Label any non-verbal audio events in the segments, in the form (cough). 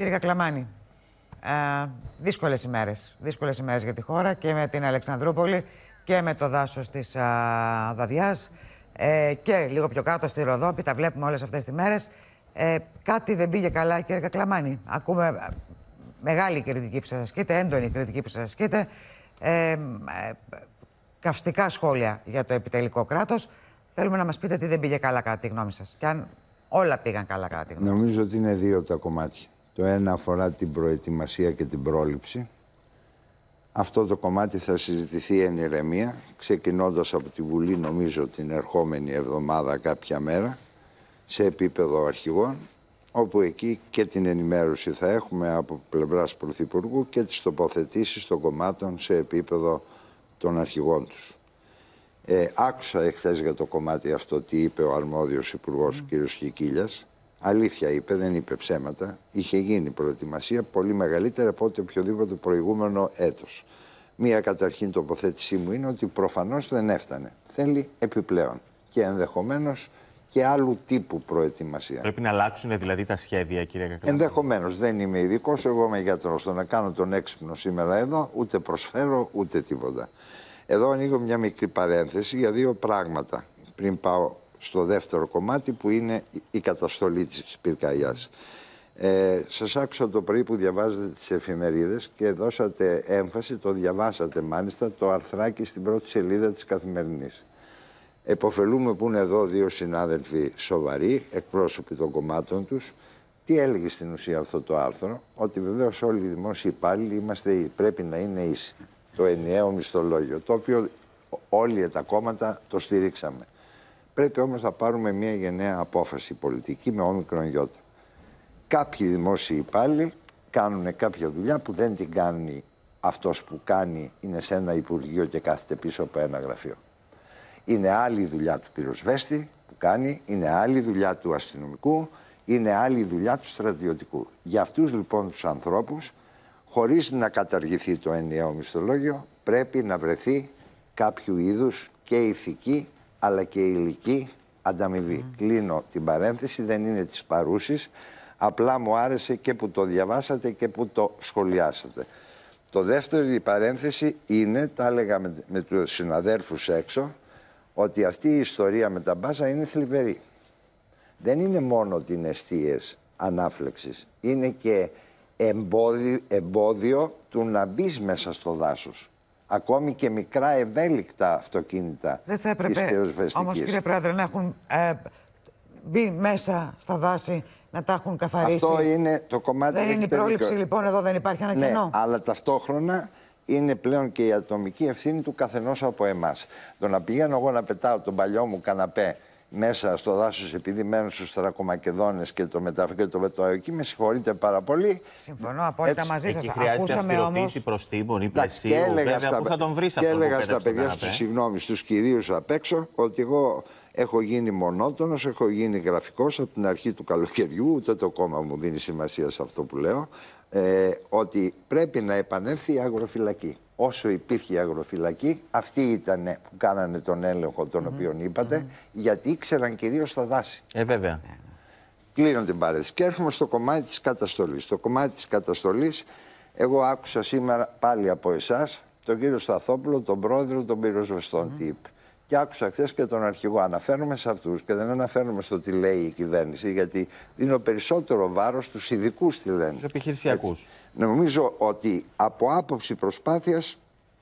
Κύριε Κακλαμάνη, δύσκολε δύσκολες ημέρες. Δύσκολες για τη χώρα και με την Αλεξανδρούπολη και με το δάσος της δαδιάς ε, και λίγο πιο κάτω στη Ροδόπη, τα βλέπουμε όλες αυτές τις μέρες. Ε, κάτι δεν πήγε καλά, κύριε Κακλαμάνη. Ακούμε μεγάλη κριτική που σας ασκείτε, έντονη κριτική που σας ασκείτε. Ε, καυστικά σχόλια για το επιτελικό κράτος. Θέλουμε να μας πείτε τι δεν πήγε καλά κατά τη γνώμη σας και αν όλα πήγαν καλά κατά τη γνώμη σας. Νομίζω ότι είναι δύο τα κομμάτια. Το ένα αφορά την προετοιμασία και την πρόληψη. Αυτό το κομμάτι θα συζητηθεί εν ηρεμία, ξεκινώντας από τη Βουλή νομίζω την ερχόμενη εβδομάδα κάποια μέρα, σε επίπεδο αρχηγών, όπου εκεί και την ενημέρωση θα έχουμε από πλευράς Πρωθυπουργού και τις τοποθετήσεις των κομμάτων σε επίπεδο των αρχηγών τους. Ε, άκουσα εχθές για το κομμάτι αυτό τι είπε ο αρμόδιος υπουργός κ. Χικίλιας Αλήθεια είπε, δεν είπε ψέματα. Είχε γίνει προετοιμασία πολύ μεγαλύτερη από ό,τι οποιοδήποτε προηγούμενο έτος. Μία καταρχήν τοποθέτησή μου είναι ότι προφανώς δεν έφτανε. Θέλει επιπλέον και ενδεχομένως και άλλου τύπου προετοιμασία. Πρέπει να αλλάξουν δηλαδή τα σχέδια, κύριε Κακλάκη. Ενδεχομένως. Δεν είμαι ειδικός. Εγώ είμαι γιατρός. Το να κάνω τον έξυπνο σήμερα εδώ, ούτε προσφέρω ούτε τίποτα. Εδώ ανοίγω μια μικρή παρένθεση για δύο πράγματα πριν πάω στο δεύτερο κομμάτι που είναι η καταστολή της πυρκαγιάς. Ε, σας άκουσα το πρωί που διαβάζετε τις εφημερίδες και δώσατε έμφαση, το διαβάσατε μάλιστα, το αρθράκι στην πρώτη σελίδα της Καθημερινής. Εποφελούμε που είναι εδώ δύο συνάδελφοι σοβαροί, εκπρόσωποι των κομμάτων τους. Τι έλεγε στην ουσία αυτό το άρθρο, ότι βεβαίως όλοι οι δημόσιοι υπάλληλοι είμαστε, πρέπει να είναι ίσοι. Το ενιαίο μισθολόγιο, το οποίο όλοι τα κόμματα το στηρίξαμε. Πρέπει όμως να πάρουμε μια γενναία απόφαση πολιτική με όμικρον γιώτα. Κάποιοι δημόσιοι υπάλληλοι κάνουν κάποια δουλειά που δεν την κάνει αυτός που κάνει είναι σε ένα υπουργείο και κάθεται πίσω από ένα γραφείο. Είναι άλλη δουλειά του πυροσβέστη που κάνει, είναι άλλη δουλειά του αστυνομικού, είναι άλλη δουλειά του στρατιωτικού. Για αυτούς λοιπόν τους ανθρώπους, χωρίς να καταργηθεί το ενιαίο μισθολόγιο, πρέπει να βρεθεί κάποιο είδους και ηθική αλλά και ηλική ανταμοιβή. Κλείνω την παρένθεση, δεν είναι της παρούσης, απλά μου άρεσε και που το διαβάσατε και που το σχολιάσατε. Το δεύτερο η παρένθεση είναι, τα έλεγα με, με τους έξω, ότι αυτή η ιστορία με τα μπάζα είναι θλιβερή. Δεν είναι μόνο την αιστείες ανάφλεξης, είναι και εμπόδιο του να μπεις μέσα στο δάσος ακόμη και μικρά ευέλικτα αυτοκίνητα Δεν θα έπρεπε όμως κύριε Πρόεδρε, να έχουν ε, μπει μέσα στα δάση να τα έχουν καθαρίσει. Αυτό είναι το κομμάτι... Δεν είναι η πρόληψη λοιπόν εδώ, δεν υπάρχει ένα ναι, κοινό. αλλά ταυτόχρονα είναι πλέον και η ατομική ευθύνη του καθενός από εμάς. Το να πηγαίνω εγώ να πετάω τον παλιό μου καναπέ μέσα στο δάσος επειδή μένουν στους τρακομακεδόνες και το μεταφέρουν και το βετόαιο Με συγχωρείτε πάρα πολύ. Συμφωνώ απόλυτα μαζί σα. Εκεί χρειάζεται αυστηροποίηση προς ή πλαισίου. Και έλεγα βέβαια, που θα τον βρεις Και έλεγα στα παιδιά, στου συγγνώμη, στους κυρίους απ' έξω, ότι εγώ Έχω γίνει μονότονος, έχω γίνει γραφικός από την αρχή του καλοκαιριού. Ούτε το κόμμα μου δίνει σημασία σε αυτό που λέω. Ε, ότι πρέπει να επανέλθει η αγροφυλακή όσο υπήρχε η αγροφυλακή, αυτοί ήταν που κάνανε τον έλεγχο τον mm οποίο είπατε, γιατί ήξεραν κυρίως τα δάση. Ε, βέβαια. Ναι, ναι. Κλείνω την παρέτηση Και έρχομαι στο κομμάτι της καταστολής. Το κομμάτι της καταστολής, εγώ άκουσα σήμερα πάλι από εσάς τον κύριο Σταθόπουλο, τον πρόεδρο των πυροσβεστών, mm τι είπε. Και άκουσα χθες και τον αρχηγό. Αναφέρομαι σε αυτούς και δεν αναφέρομαι στο τι λέει η κυβέρνηση, γιατί δίνω περισσότερο βάρος στους ειδικούς, τι λένε. Στους επιχειρησιακούς. Νομίζω ότι από άποψη προσπάθειας,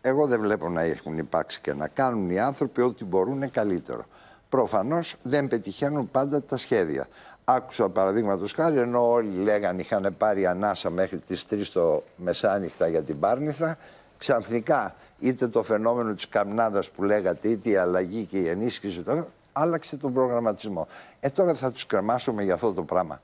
εγώ δεν βλέπω να έχουν υπάρξει και να κάνουν οι άνθρωποι ό,τι μπορούν καλύτερο. Προφανώς δεν πετυχαίνουν πάντα τα σχέδια. Άκουσα παραδείγματος χάρη, ενώ όλοι λέγανε είχαν πάρει ανάσα μέχρι τις 3 το μεσάνυχτα για την Πάρνηθα, ξαφνικά είτε το φαινόμενο της καμνάδας που λέγατε, είτε η αλλαγή και η ενίσχυση, το, άλλαξε τον προγραμματισμό. Ε, τώρα θα τους κρεμάσουμε για αυτό το πράγμα.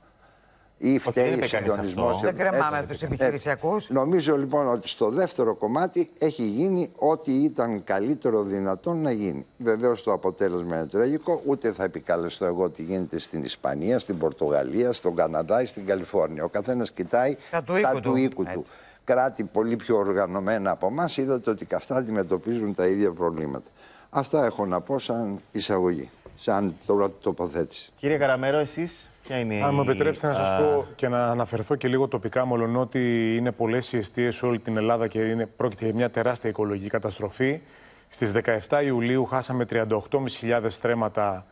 Ή φταίει ο συντονισμός. Δεν κρεμάμε του επιχειρησιακούς. Ε, νομίζω λοιπόν ότι στο δεύτερο κομμάτι έχει γίνει ό,τι ήταν καλύτερο δυνατόν να γίνει. Βεβαίως το αποτέλεσμα είναι τραγικό. Ούτε θα επικαλεστώ εγώ τι γίνεται στην Ισπανία, στην Πορτογαλία, στον Καναδά ή στην Καλιφόρνια. Ο καθένας κοιτάει τα του του. Οίκου του κράτη πολύ πιο οργανωμένα από εμάς, είδατε ότι και αυτά αντιμετωπίζουν τα ίδια προβλήματα. Αυτά έχω να πω σαν εισαγωγή, σαν τώρα τοποθέτηση. Κύριε Καραμέρο, εσείς ποια είναι Αν η... μου επιτρέψετε να σας πω και να αναφερθώ και λίγο τοπικά, μόλον ότι είναι πολλές οι αιστείες σε όλη την Ελλάδα και είναι, πρόκειται για μια τεράστια οικολογική καταστροφή. Στις 17 Ιουλίου χάσαμε 38.500 στρέμματα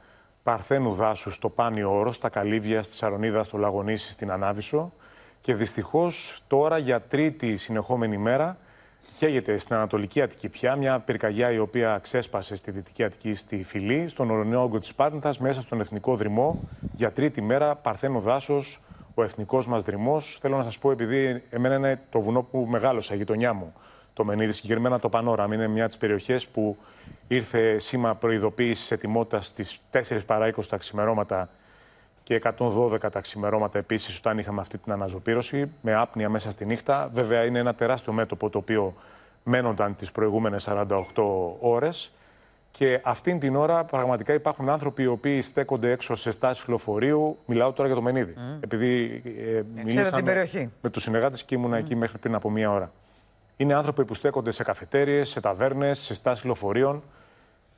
παρθένου δάσου στο Πάνιο Όρος, στα Καλύβια, στη Σαρονίδα, στο Λαγονίσι, στην Ανάβησο. Και δυστυχώς τώρα για τρίτη συνεχόμενη μέρα καίγεται στην Ανατολική Αττική πια μια πυρκαγιά η οποία ξέσπασε στη Δυτική Αττική στη Φιλή, στον ορεινό όγκο της Πάρνητα, μέσα στον Εθνικό Δρυμό. Για τρίτη μέρα, Παρθένο Δάσος, ο εθνικός μας δρυμός. Θέλω να σας πω, επειδή εμένα είναι το βουνό που μεγάλωσα, η γειτονιά μου, το Μενίδη, συγκεκριμένα το Πανόραμ. Είναι μια τη περιοχές που ήρθε σήμα προειδοποίησης ετοιμότητας στις 4 παρά 20 τα ξημερώματα και 112 τα ξημερώματα επίσης, όταν είχαμε αυτή την αναζωοπήρωση, με άπνοια μέσα στη νύχτα. Βέβαια, είναι ένα τεράστιο μέτωπο το οποίο μένονταν τις προηγούμενες 48 ώρες. Και αυτήν την ώρα πραγματικά υπάρχουν άνθρωποι οι οποίοι στέκονται έξω σε στάσεις λοφορείου. Μιλάω τώρα για το Μενίδη. Επειδή ε, ε μιλήσαμε περιοχή. με τους συνεργάτες και ήμουν εκεί μέχρι πριν από μία ώρα. Είναι άνθρωποι που στέκονται σε καφετέρειε, σε ταβέρνες, σε στάσεις λεωφορείων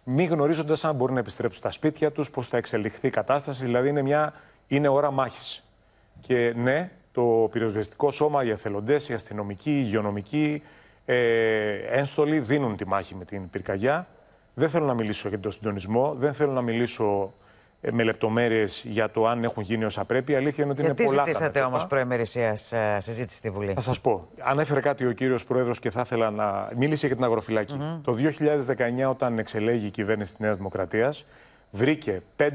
μη γνωρίζοντας αν μπορούν να επιστρέψουν στα σπίτια τους, πώς θα εξελιχθεί η κατάσταση. Δηλαδή, είναι, μια, είναι ώρα μάχης. Και ναι, το πυροσβεστικό σώμα, οι εθελοντές, οι αστυνομικοί, οι υγειονομικοί, ε, ένστολοι δίνουν τη μάχη με την πυρκαγιά. Δεν θέλω να μιλήσω για τον συντονισμό, δεν θέλω να μιλήσω ε, με λεπτομέρειες για το αν έχουν γίνει όσα πρέπει. Η αλήθεια είναι ότι είναι πολλά. Γιατί ζητήσατε όμως προεμερησίας ε, συζήτηση στη Βουλή. Θα σας πω. Ανέφερε κάτι ο κύριος Πρόεδρος και θα ήθελα να. Μίλησε για την αγροφυλακή. Το 2019, όταν εξελέγει η κυβέρνηση της Νέας Δημοκρατίας, βρήκε 5.000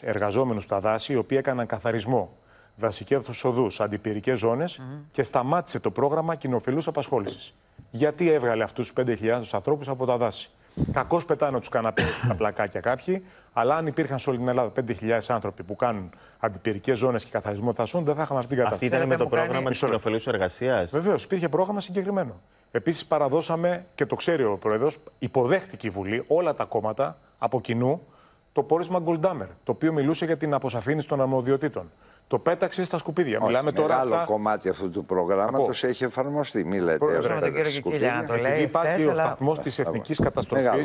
εργαζόμενους στα δάση, οι οποίοι έκαναν καθαρισμό. Δασικέ οδούς, αντιπυρικές ζώνες και σταμάτησε το πρόγραμμα κοινοφιλούς απασχόλησης. Γιατί έβγαλε αυτούς τους 5.000 ανθρώπους από τα δάση. Κακώς πετάνε τους καναπές (coughs) τα πλακάκια κάποιοι, αλλά αν υπήρχαν σε όλη την Ελλάδα 5.000 άνθρωποι που κάνουν αντιπυρικές ζώνες και καθαρισμό τασών, δεν θα είχαμε αυτή την κατάσταση. Αυτή ήταν με το πρόγραμμα τη κοινοφελή εργασίας. Βεβαίως, υπήρχε πρόγραμμα συγκεκριμένο. Επίσης, παραδώσαμε και το ξέρει ο Πρόεδρος, υποδέχτηκε η Βουλή, όλα τα κόμματα από κοινού, το πόρισμα Γκολντάμερ, το οποίο μιλούσε για την αποσαφήνιση των αρμοδιοτήτων. Το πέταξες στα σκουπίδια. Όχι, Μιλάμε μεγάλο τώρα. κομμάτι αυτού του προγράμματο έχει εφαρμοστεί. Μην λέτε Επειδή υπάρχει ο σταθμός της εθνική καταστροφή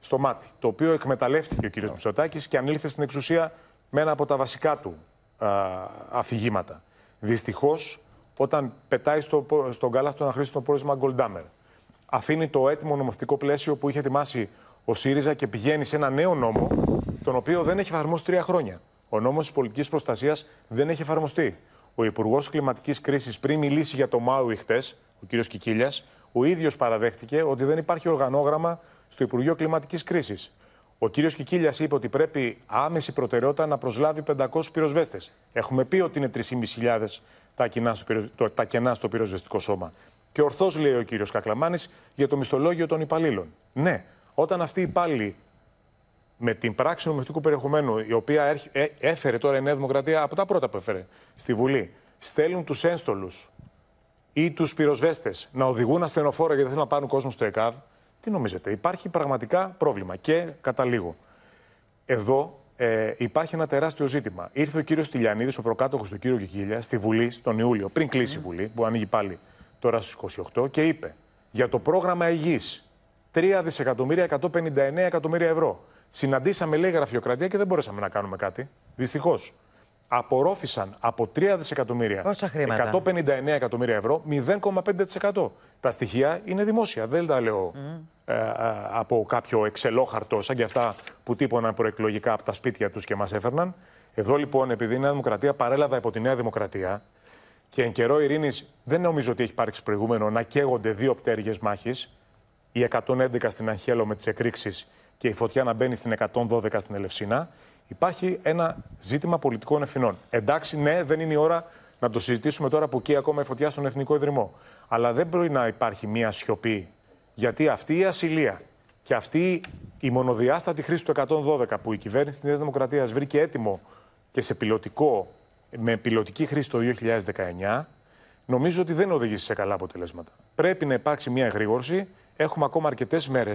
στο μάτι, το οποίο εκμεταλλεύτηκε ο κ. Μητσοτάκης και ανήλθε στην εξουσία με ένα από τα βασικά του αφηγήματα. Δυστυχώς, όταν πετάει στο, στον κάλαθο να χρήσει το πόρισμα Γκολντάμερ, αφήνει το έτοιμο νομοθετικό πλαίσιο που είχε ετοιμάσει ο ΣΥΡΙΖΑ και πηγαίνει σε ένα νέο νόμο, τον οποίο δεν έχει εφαρμόσει τρία χρόνια ο νόμος της πολιτικής προστασίας δεν έχει εφαρμοστεί. Ο Υπουργός Κλιματικής Κρίσης, πριν μιλήσει για το Μάουι χτε, ο κ. Κικίλιας, ο ίδιος παραδέχτηκε ότι δεν υπάρχει οργανόγραμμα στο Υπουργείο Κλιματικής Κρίσης. Ο κ. Κικίλιας είπε ότι πρέπει άμεση προτεραιότητα να προσλάβει 500 πυροσβέστες. Έχουμε πει ότι είναι 3.500 τα, κενά στο πυροσβεστικό σώμα. Και ορθώς λέει ο κ. Κακλαμάνης για το μισθολόγιο των υπαλλήλων. Ναι, όταν αυτοί οι υπάλληλοι με την πράξη νομοθετικού περιεχομένου, η οποία ε, έφερε τώρα η Νέα Δημοκρατία από τα πρώτα που έφερε στη Βουλή, στέλνουν τους ένστολους ή τους πυροσβέστες να οδηγούν ασθενοφόρα γιατί θέλουν να πάρουν κόσμο στο ΕΚΑΒ. Τι νομίζετε, υπάρχει πραγματικά πρόβλημα. Και καταλήγω. Εδώ ε, υπάρχει ένα τεράστιο ζήτημα. Ήρθε ο κύριος Τηλιανίδη, ο προκάτοχος του κύριου Κικίλια, στη Βουλή τον Ιούλιο, πριν κλείσει η Βουλή, που ανοίγει πάλι τώρα στις 28, και είπε για το πρόγραμμα Υγιής 3 δισεκατομμύρια 159 εκατομμύρια ευρώ. Συναντήσαμε, λέει, γραφειοκρατία και δεν μπορέσαμε να κάνουμε κάτι. Δυστυχώς. Απορρόφησαν από 3 δισεκατομμύρια 159 εκατομμύρια ευρώ 0,5%. Τα στοιχεία είναι δημόσια. Δεν τα λέω ε, από κάποιο εξελόχαρτο, σαν και αυτά που τύπωναν προεκλογικά από τα σπίτια τους και μας έφερναν. Εδώ λοιπόν, επειδή η Νέα Δημοκρατία παρέλαβε από τη Νέα Δημοκρατία και εν καιρό ειρήνης δεν νομίζω ότι έχει υπάρξει προηγούμενο να καίγονται δύο πτέρυγε μάχης, η 111 στην Αγχέλο με τις εκρήξεις και η φωτιά να μπαίνει στην 112 στην Ελευσίνα, υπάρχει ένα ζήτημα πολιτικών ευθυνών. Εντάξει, ναι, δεν είναι η ώρα να το συζητήσουμε τώρα που εκεί ακόμα η φωτιά στον Εθνικό Ιδρυμό. Αλλά δεν μπορεί να υπάρχει μία σιωπή. Γιατί αυτή η ασυλία και αυτή η μονοδιάστατη χρήση του 112 που η κυβέρνηση της Νέας Δημοκρατίας βρήκε έτοιμο και σε πιλωτικό, με πιλωτική χρήση το 2019, νομίζω ότι δεν οδηγήσει σε καλά αποτελέσματα. Πρέπει να υπάρξει μία εγρήγορση. Έχουμε ακόμα αρκετές μέρες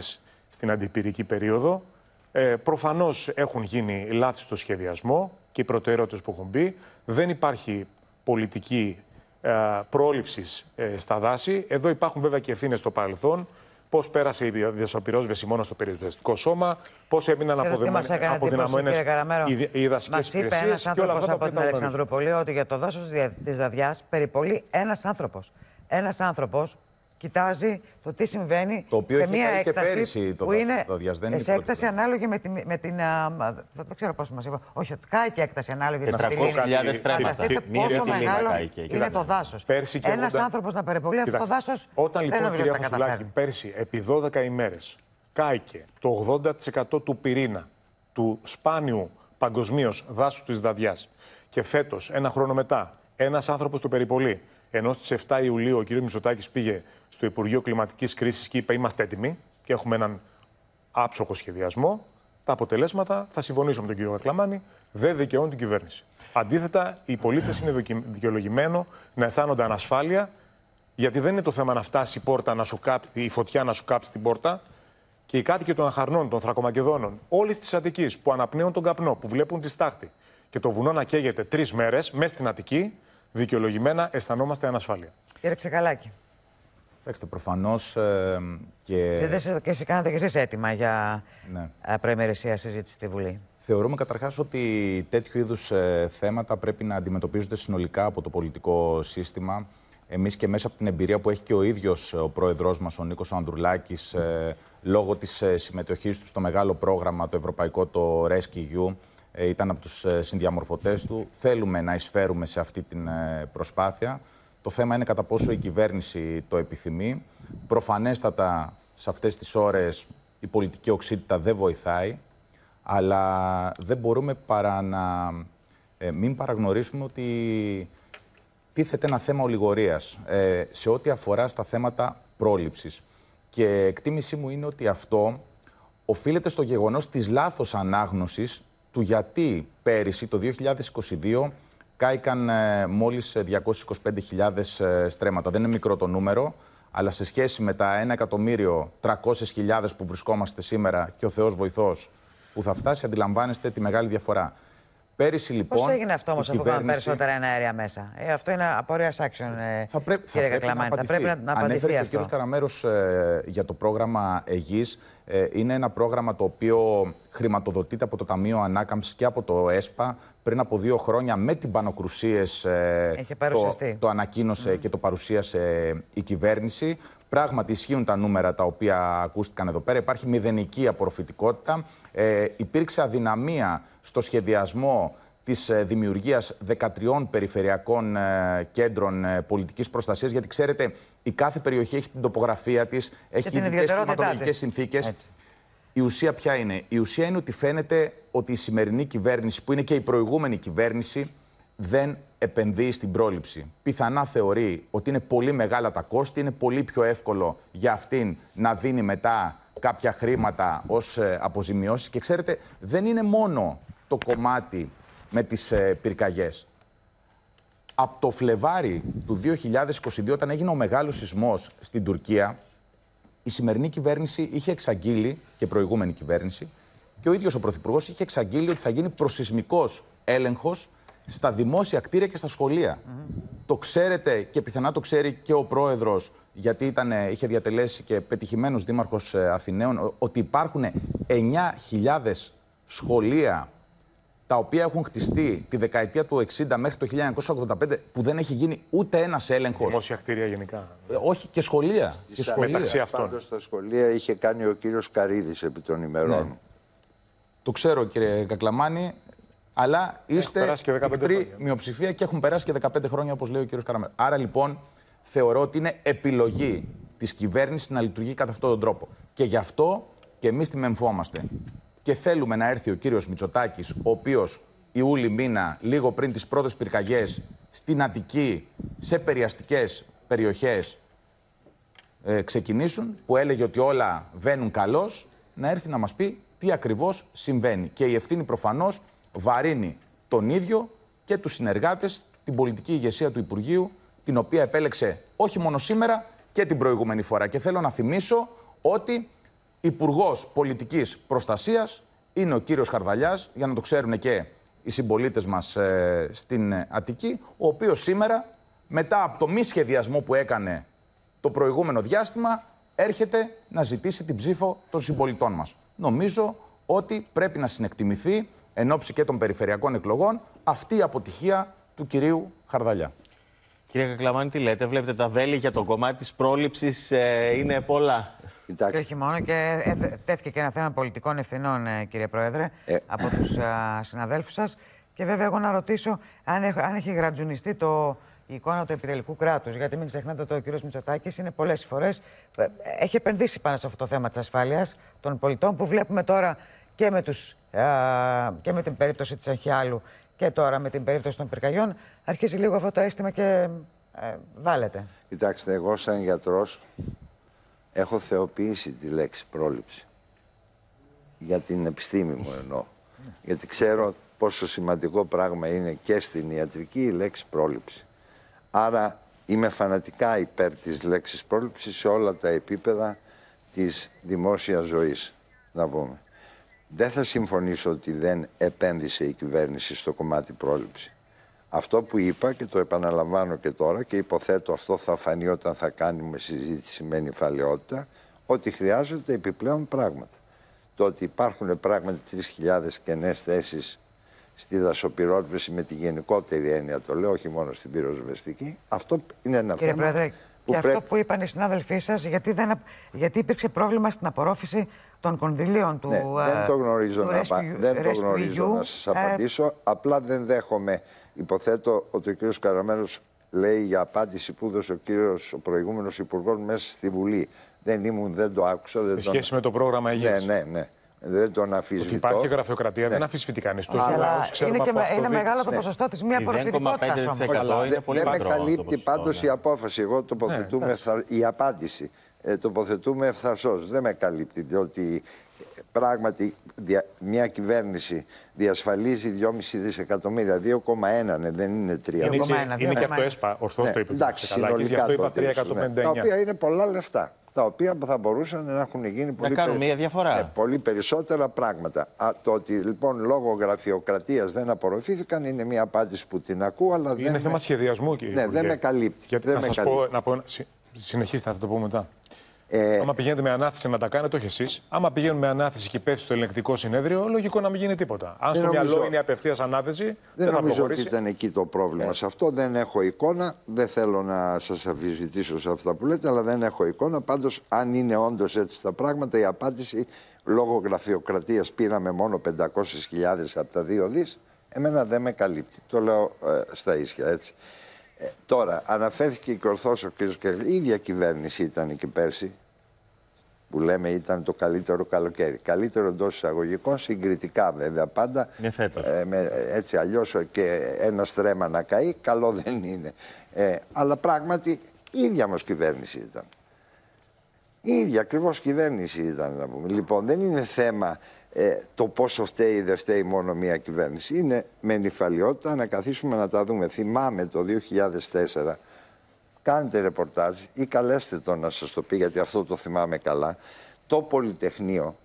στην αντιπυρική περίοδο. Ε, Προφανώς έχουν γίνει λάθη στο σχεδιασμό και οι προτεραιότητες που έχουν μπει. Δεν υπάρχει πολιτική ε, πρόληψης ε, στα δάση. Εδώ υπάρχουν βέβαια και ευθύνες στο παρελθόν. Πώς πέρασε η διασωπηρό βεσιμόνα στο περιοριστικό σώμα, πώς έμειναν αποδυναμωμένε οι δασικέ υπηρεσίε. Μας είπε ένα άνθρωπο από την Αλεξανδρούπολη ότι για το δάσος τη Δαδιά περιπολεί ένας άνθρωπος. Ένας άνθρωπος κοιτάζει το τι συμβαίνει σε μια έκταση. Και το που είναι δεν είναι σε έκταση ανάλογη με, με την. Δεν ξέρω πόσο μας είπα. Όχι, κάει και έκταση ανάλογη με την. Φανταστείτε Πόσο μεγάλο είναι το δάσος. Ένα άνθρωπος να περιπολεί αυτό το δάσος. Όταν λοιπόν, κυρία Φασουλάκη, πέρσι επί 12 ημέρες, κάηκε το 80% του πυρήνα του σπάνιου παγκοσμίως δάσου της Δαδιά και φέτος, ένα χρόνο μετά, ένας άνθρωπος το περιπολεί ενώ στις 7 Ιουλίου ο κ. Μητσοτάκης πήγε στο Υπουργείο Κλιματικής Κρίσης και είπε: Είμαστε έτοιμοι και έχουμε έναν άψοχο σχεδιασμό. Τα αποτελέσματα θα συμφωνήσω με τον κύριο Κακλαμάνη, δεν δικαιώνουν την κυβέρνηση. Αντίθετα, οι πολίτες είναι δικαιολογημένο να αισθάνονται ανασφάλεια, γιατί δεν είναι το θέμα να φτάσει η, πόρτα, να σου η φωτιά να σου κάψει την πόρτα. Και οι κάτοικοι των Αχαρνών, των Θρακομακεδόνων, όλη της Αττικής που αναπνέουν τον καπνό, που βλέπουν τη στάχτη και το βουνό να καίγεται τρεις μέρες μέσα στην Αττική, δικαιολογημένα αισθανόμαστε ανασφάλεια. Κύριε Ξεκαλάκη. Κοιτάξτε, προφανώς. Ε, και... Και, κάνατε και εσείς έτοιμα για ναι. Ε, προημερησία συζήτηση στη Βουλή. Θεωρούμε καταρχάς ότι τέτοιου είδους ε, θέματα πρέπει να αντιμετωπίζονται συνολικά από το πολιτικό σύστημα. Εμείς και μέσα από την εμπειρία που έχει και ο ίδιος ε, ο πρόεδρο μας, ο Νίκος Ανδρουλάκης, ε, λόγω της συμμετοχής του στο μεγάλο πρόγραμμα το ευρωπαϊκό, το Rescue ε, ήταν από τους ε, συνδιαμορφωτές του. Θέλουμε να εισφέρουμε σε αυτή την ε, προσπάθεια. Το θέμα είναι κατά πόσο η κυβέρνηση το επιθυμεί. Προφανέστατα σε αυτές τις ώρες η πολιτική οξύτητα δεν βοηθάει, αλλά δεν μπορούμε παρά να μην παραγνωρίσουμε ότι τίθεται ένα θέμα ολιγορίας σε ό,τι αφορά στα θέματα πρόληψης. Και εκτίμησή μου είναι ότι αυτό οφείλεται στο γεγονός της λάθος ανάγνωσης του γιατί πέρυσι το 2022 κάηκαν ε, μόλις 225.000 ε, ε, στρέμματα. Δεν είναι μικρό το νούμερο, αλλά σε σχέση με τα 1.300.000 που βρισκόμαστε σήμερα και ο Θεός βοηθός που θα φτάσει, αντιλαμβάνεστε τη μεγάλη διαφορά. Πέρυσι λοιπόν. Πώς έγινε αυτό όμως, αφού κυβέρνηση... περισσότερα ένα αέρια μέσα. Ε, αυτό είναι απορία action, θα πρέπει, κύριε Κακλαμάνη. Θα πρέπει να, να Ανέφερε και ο κύριος Καραμέρος για το πρόγραμμα Αιγής. Ε, είναι ένα πρόγραμμα το οποίο χρηματοδοτείται από το Ταμείο Ανάκαμψης και από το ΕΣΠΑ. Πριν από δύο χρόνια, με την Πανοκρουσίε, ε, το, το ανακοίνωσε και το παρουσίασε η κυβέρνηση. Πράγματι, ισχύουν τα νούμερα τα οποία ακούστηκαν εδώ πέρα. Υπάρχει μηδενική απορροφητικότητα. Ε, υπήρξε αδυναμία στο σχεδιασμό της ε, δημιουργίας 13 περιφερειακών ε, κέντρων ε, πολιτικής προστασίας, γιατί ξέρετε, η κάθε περιοχή έχει την τοπογραφία της, έχει ειδικές κλιματολογικές συνθήκες. Η ουσία ποια είναι. Η ουσία είναι ότι φαίνεται ότι η σημερινή κυβέρνηση, που είναι και η προηγούμενη κυβέρνηση, δεν επενδύει στην πρόληψη. Πιθανά θεωρεί ότι είναι πολύ μεγάλα τα κόστη, είναι πολύ πιο εύκολο για αυτήν να δίνει μετά κάποια χρήματα ως αποζημιώσεις. Και ξέρετε, δεν είναι μόνο το κομμάτι με τις ε, πυρκαγιές. Από το Φλεβάρι του 2022, όταν έγινε ο μεγάλος σεισμός στην Τουρκία, η σημερινή κυβέρνηση είχε εξαγγείλει, και προηγούμενη κυβέρνηση, και ο ίδιος ο Πρωθυπουργός είχε εξαγγείλει ότι θα γίνει προσυσμικός έλεγχος στα δημόσια κτίρια και στα σχολεία. Το ξέρετε και πιθανά το ξέρει και ο πρόεδρος, γιατί ήταν, ε, είχε διατελέσει και πετυχημένος δήμαρχος ε, Αθηναίων, ότι υπάρχουν 9.000 σχολεία τα οποία έχουν χτιστεί τη δεκαετία του 60 μέχρι το 1985, που δεν έχει γίνει ούτε ένας έλεγχος. Δημόσια κτίρια γενικά. Ε, όχι, και σχολεία. και σχολεία. Μεταξύ αυτών. Πάντως, τα σχολεία είχε κάνει ο κύριος Καρίδης επί των ημερών. Ναι. Το ξέρω, κύριε Κακλαμάνη, αλλά είστε μικρή μειοψηφία και έχουν περάσει και 15 χρόνια, όπως λέει ο κύριος Καραμέρα. Άρα λοιπόν, θεωρώ ότι είναι επιλογή της κυβέρνησης να λειτουργεί κατά αυτόν τον τρόπο. Και γι' αυτό και εμείς τη μεμφόμαστε και θέλουμε να έρθει ο κύριος Μητσοτάκης, ο οποίος Ιούλη μήνα, λίγο πριν τις πρώτες πυρκαγιές, στην Αττική, σε περιαστικές περιοχές, ε, ξεκινήσουν, που έλεγε ότι όλα βαίνουν καλώς, να έρθει να μας πει τι ακριβώς συμβαίνει. Και η ευθύνη προφανώς βαρύνει τον ίδιο και τους συνεργάτες, την πολιτική ηγεσία του Υπουργείου, την οποία επέλεξε όχι μόνο σήμερα και την προηγούμενη φορά. Και θέλω να θυμίσω ότι Υπουργός Πολιτικής Προστασίας είναι ο κύριος Χαρδαλιάς, για να το ξέρουν και οι συμπολίτες μας ε, στην Αττική, ο οποίος σήμερα, μετά από το μη σχεδιασμό που έκανε το προηγούμενο διάστημα, έρχεται να ζητήσει την ψήφο των συμπολιτών μας. Νομίζω ότι πρέπει να συνεκτιμηθεί εν ώψη και των περιφερειακών εκλογών αυτή η αποτυχία του κυρίου Χαρδαλιά. Κύριε Κακλαμάνη, τι λέτε, βλέπετε τα βέλη για το κομμάτι της πρόληψης ε, είναι πολλά. Και όχι μόνο, και ε, τέθηκε και ένα θέμα πολιτικών ευθυνών, ε, κύριε Πρόεδρε, ε. από τους συναδέλφους σας. Και βέβαια, εγώ να ρωτήσω αν, έχ, αν έχει γρατζουνιστεί το, η εικόνα του επιτελικού κράτους. Γιατί μην ξεχνάτε ότι ο κύριος Μητσοτάκης είναι πολλές φορές. Ε, έχει επενδύσει πάνω σε αυτό το θέμα της ασφάλειας των πολιτών που βλέπουμε τώρα και με, τους, α, και με την περίπτωση της Αγχιάλου και τώρα με την περίπτωση των πυρκαγιών. Αρχίζει λίγο αυτό το αίσθημα και ε, βάλετε. Κοιτάξτε, εγώ σαν γιατρός έχω θεοποιήσει τη λέξη πρόληψη. Για την επιστήμη μου εννοώ. Γιατί ξέρω πόσο σημαντικό πράγμα είναι και στην ιατρική η λέξη πρόληψη. Άρα είμαι φανατικά υπέρ της λέξης πρόληψης σε όλα τα επίπεδα της δημόσιας ζωής, να πούμε. Δεν θα συμφωνήσω ότι δεν επένδυσε η κυβέρνηση στο κομμάτι πρόληψη. Αυτό που είπα και το επαναλαμβάνω και τώρα και υποθέτω αυτό θα φανεί όταν θα κάνουμε συζήτηση με νυφαλαιότητα, ότι χρειάζονται επιπλέον πράγματα. Το ότι υπάρχουν πράγματι 3.000 κενές θέσεις στη δασοπυρόσβεση με τη γενικότερη έννοια, το λέω, όχι μόνο στην πυροσβεστική, αυτό είναι ένα Κύριε θέμα. Πρόεδρε, και αυτό που είπαν οι συνάδελφοί σας, γιατί, δεν... γιατί υπήρξε πρόβλημα στην απορρόφηση των κονδυλίων του. Ναι, ε, δεν το γνωρίζω, του να, rescue, δεν το γνωρίζω να σας απαντήσω. Ε, Απλά δεν δέχομαι. Υποθέτω ότι ο κ. Καραμέλος λέει για απάντηση που έδωσε ο κύριος ο προηγούμενος υπουργός μέσα στη Βουλή. Δεν ήμουν, δεν το άκουσα. Δεν τον... σχέση με το πρόγραμμα ναι, υγείας. Ναι, ναι, ναι. Δεν τον αφισβητώ. Ότι υπάρχει γραφειοκρατία, ναι. δεν αφισβητεί κανείς του λαού. Είναι, και, είναι μεγάλο το ναι. ποσοστό της μη απορροφητικότητα. Δεν με καλύπτει πάντως η απόφαση. Εγώ τοποθετούμε ναι, η απάντηση ε, τοποθετούμε ευθαρσώς. Δεν με καλύπτει, διότι ε, πράγματι μια κυβέρνηση διασφαλίζει 2,5 δισεκατομμύρια, 2,1 ναι, δεν είναι 3. Είναι, 2, και, 1, είναι και από το ΕΣΠΑ, ορθώ ναι, το είπε. Εντάξει, συνολικά γι' αυτό είπα 3,159. Ναι. τα οποία είναι πολλά λεφτά, τα οποία θα μπορούσαν να έχουν γίνει πολύ, να περι... Ναι, ε, πολύ περισσότερα πράγματα. Α, το ότι λοιπόν λόγω γραφειοκρατίας δεν απορροφήθηκαν είναι μια απάντηση που την ακούω, αλλά είναι δεν θέμα με... σχεδιασμού, κύριε ναι, Υπουργέ. δεν με καλύπτει. Γιατί, δεν να, με καλύπτει. Πω, να πω, Συνεχίστε, θα το πούμε μετά. Ε... Άμα πηγαίνετε με ανάθεση να τα κάνετε, όχι εσείς. Άμα πηγαίνουν με ανάθεση και πέφτει στο ελεγκτικό συνέδριο, λογικό να μην γίνει τίποτα. Αν δεν στο νομίζω... μυαλό είναι απευθείας ανάθεση, δεν, θα νομίζω προχωρήσει. ότι ήταν εκεί το πρόβλημα. Ε. Σε αυτό δεν έχω εικόνα. Δεν θέλω να σας αμφισβητήσω σε αυτά που λέτε, αλλά δεν έχω εικόνα. Πάντως, αν είναι όντως έτσι τα πράγματα, η απάντηση λόγω γραφειοκρατίας πήραμε μόνο 500.000 από τα 2 δις. Εμένα δεν με καλύπτει. Το λέω ε, στα ίσια έτσι. Ε, τώρα, αναφέρθηκε και ορθώ ο κ. Κερλή, η ίδια κυβέρνηση ήταν και πέρσι, που λέμε ήταν το καλύτερο καλοκαίρι. Καλύτερο εντός εισαγωγικών, συγκριτικά βέβαια πάντα. Με ε, έτσι αλλιώς και ένα στρέμα να καεί, καλό δεν είναι. Ε, αλλά πράγματι η ίδια μα κυβέρνηση ήταν. Η ίδια ακριβώς κυβέρνηση ήταν να πούμε. Λοιπόν, δεν είναι θέμα ε, το πόσο φταίει δεν φταίει μόνο μία κυβέρνηση. Είναι με νυφαλιότητα να καθίσουμε να τα δούμε. Θυμάμαι το 2004, κάντε ρεπορτάζ ή καλέστε το να σας το πει, γιατί αυτό το θυμάμαι καλά, το Πολυτεχνείο,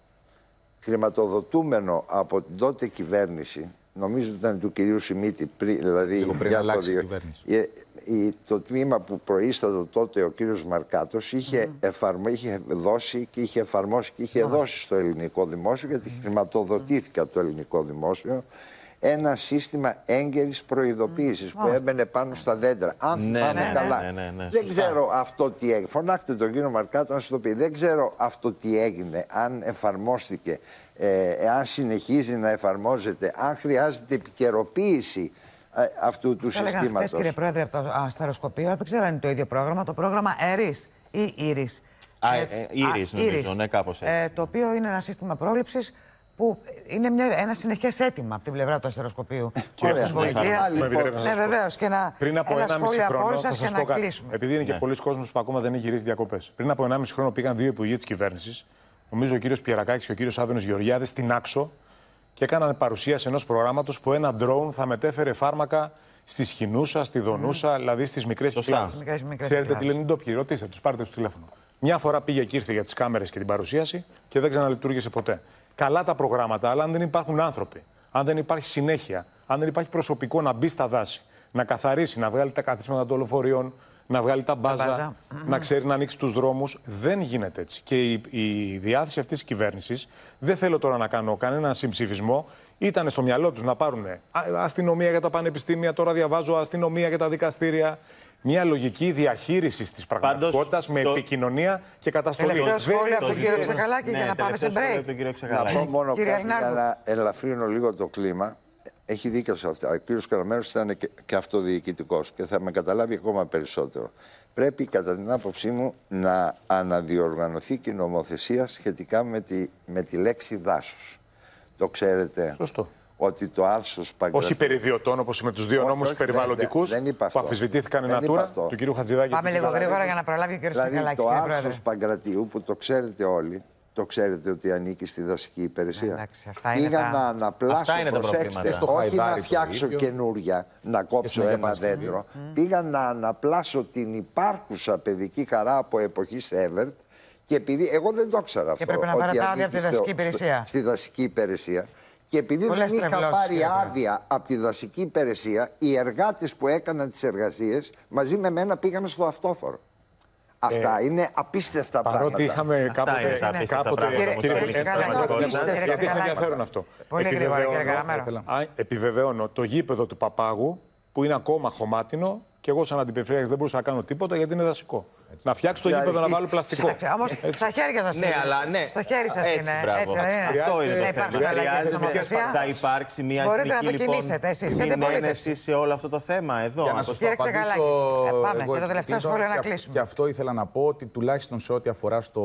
χρηματοδοτούμενο από την τότε κυβέρνηση, νομίζω ότι ήταν του κυρίου Σιμίτη, δηλαδή πριν για το, η, ε, η, το τμήμα που προείστατο τότε ο κύριος Μαρκάτος είχε, mm. είχε δώσει και είχε εφαρμόσει και είχε mm. δώσει στο ελληνικό δημόσιο γιατί χρηματοδοτήθηκε από το ελληνικό δημόσιο ένα σύστημα έγκαιρης προειδοποίησης που έμπαινε πάνω στα δέντρα. Αν ναι, θυμάμαι ναι, ναι, καλά. Δεν ξέρω αυτό τι έγινε. Φωνάχτε τον κύριο Μαρκάτο να σου το πει. Δεν ξέρω αυτό τι έγινε, αν εφαρμόστηκε, αν ε, συνεχίζει να εφαρμόζεται, αν χρειάζεται επικαιροποίηση ε, αυτού του συστήματο. συστήματος. Χθες, κύριε Πρόεδρε, από το αστεροσκοπείο, δεν ξέρω αν είναι το ίδιο πρόγραμμα, το πρόγραμμα ΕΡΙΣ ή ΙΡΙΣ. ΙΡΙΣ ε, νομίζω, ναι, κάπως έτσι. το οποίο είναι ένα σύστημα πρόληψης που είναι μια, ένα συνεχές αίτημα από την πλευρά του αστεροσκοπίου. Κύριε Κωνσταντινίδη, με ναι, Και να, πριν από ένα, μισή χρόνο, θα σας πω κάτι. Επειδή είναι και ναι. πολλοί κόσμοι που ακόμα δεν έχει γυρίσει διακοπές. Πριν από 1,5 χρόνο πήγαν δύο υπουργοί της κυβέρνησης, νομίζω ο κύριος Πιερακάκης και ο κύριος Άδωνο Γεωργιάδης, στην Άξο και έκαναν παρουσίαση ενός προγράμματος που ένα ντρόουν θα μετέφερε φάρμακα στη χινούσα, στη Δονούσα, mm. δηλαδή στις μικρές κοινότητε. Ξέρετε τι λένε ντόπιοι, ρωτήστε τους, πάρετε τους τηλέφωνο. Μια φορά πήγε και ήρθε για τις κάμερες και την παρουσίαση και δεν ξαναλειτουργήσε ποτέ καλά τα προγράμματα, αλλά αν δεν υπάρχουν άνθρωποι, αν δεν υπάρχει συνέχεια, αν δεν υπάρχει προσωπικό να μπει στα δάση, να καθαρίσει, να βγάλει τα καθίσματα των λεωφορείων, να βγάλει τα μπάζα, να ξέρει να ανοίξει τους δρόμους. Δεν γίνεται έτσι. Και η, η διάθεση αυτής της κυβέρνησης, δεν θέλω τώρα να κάνω κανένα συμψηφισμό, ήταν στο μυαλό τους να πάρουν αστυνομία για τα πανεπιστήμια, τώρα διαβάζω αστυνομία για τα δικαστήρια, μια λογική διαχείρισης της πραγματικότητας με επικοινωνία και καταστολή. Τελευταίο σχόλιο ναι, από τον κύριο Ξεχαλάκη για να πάμε σε break. Να πω μόνο κάτι για να ελαφρύνω λίγο το κλίμα. Έχει δίκιο σε αυτά. Ο κύριος Καραμένο ήταν και, και αυτοδιοικητικός και θα με καταλάβει ακόμα περισσότερο. Πρέπει, κατά την άποψή μου, να αναδιοργανωθεί και η νομοθεσία σχετικά με τη, με τη λέξη δάσος. Το ξέρετε. Σωστό ότι το άλσος Όχι περί ιδιωτών, όπως με τους δύο νόμου νόμους περιβαλλοντικούς που αμφισβητήθηκαν εν ατούρα του κυρίου Χατζηδάκη. Πάμε λίγο γρήγορα για να προλάβει ο κύριος δηλαδή, Το άρσο Παγκρατίου που το ξέρετε όλοι, το ξέρετε ότι ανήκει στη δασική υπηρεσία. αυτά είναι Πήγα τα... να αναπλάσω, αυτά είναι προσέξτε, τα όχι να φτιάξω καινούρια, να κόψω ένα δέντρο. Πήγα να αναπλάσω την υπάρχουσα παιδική χαρά από εποχή Σέβερτ και επειδή εγώ δεν το ήξερα αυτό. Και πρέπει να παρατάω δασική υπηρεσία. Στη δασική υπηρεσία. Και επειδή δεν είχα πάρει άδεια από τη δασική υπηρεσία, οι εργάτες που έκαναν τις εργασίες μαζί με μένα πήγαν στο αυτόφορο. Ε, Αυτά είναι απίστευτα παρότι πράγματα. Παρότι είχαμε κάποτε. Είναι κάποτε κύριε Γιατί ενδιαφέρον αυτό. Πολύ γρήγορα, Επιβεβαιώνω το γήπεδο του Παπάγου που είναι ακόμα χωμάτινο, και εγώ, σαν αντιπεριφερειάρχης, δεν μπορούσα να κάνω τίποτα γιατί είναι δασικό. Έτσι. Να φτιάξω το δηλαδή, γήπεδο, να βάλω πλαστικό. Όμω στα χέρια σας ναι, είναι. Ναι, αλλά ναι. Στα χέρια σας είναι. Έτσι, μπράβο. Αυτό είναι. Θα υπάρξει μια εθνική λοιπόν συνένευση σε όλο αυτό το θέμα εδώ. να σας το καλά. Ε, πάμε και το τελευταίο σχόλιο να κλείσουμε. Και αυτό ήθελα να πω ότι τουλάχιστον σε ό,τι αφορά στο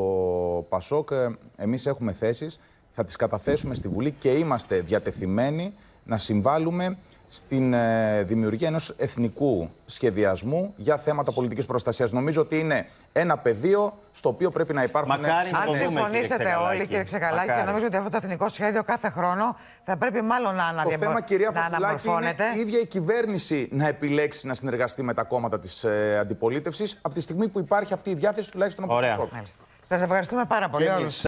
Πασόκ, ε, εμείς έχουμε θέσεις, θα τις καταθέσουμε στη Βουλή και είμαστε διατεθειμένοι να συμβάλλουμε στην ε, δημιουργία ενός εθνικού σχεδιασμού για θέματα πολιτικής προστασίας. Νομίζω ότι είναι ένα πεδίο στο οποίο πρέπει να υπάρχουν... Μακάρι Αν συμφωνήσετε όλοι, κύριε Ξεκαλάκη, νομίζω ότι αυτό το εθνικό σχέδιο κάθε χρόνο θα πρέπει μάλλον να αναδιαμορφώνεται. Το θέμα, κυρία Φασουλάκη, είναι η ίδια η κυβέρνηση να επιλέξει να συνεργαστεί με τα κόμματα της ε, αντιπολίτευσης από τη στιγμή που υπάρχει αυτή η διάθεση τουλάχιστον από Ωραία. Σας ευχαριστούμε πάρα πολύ.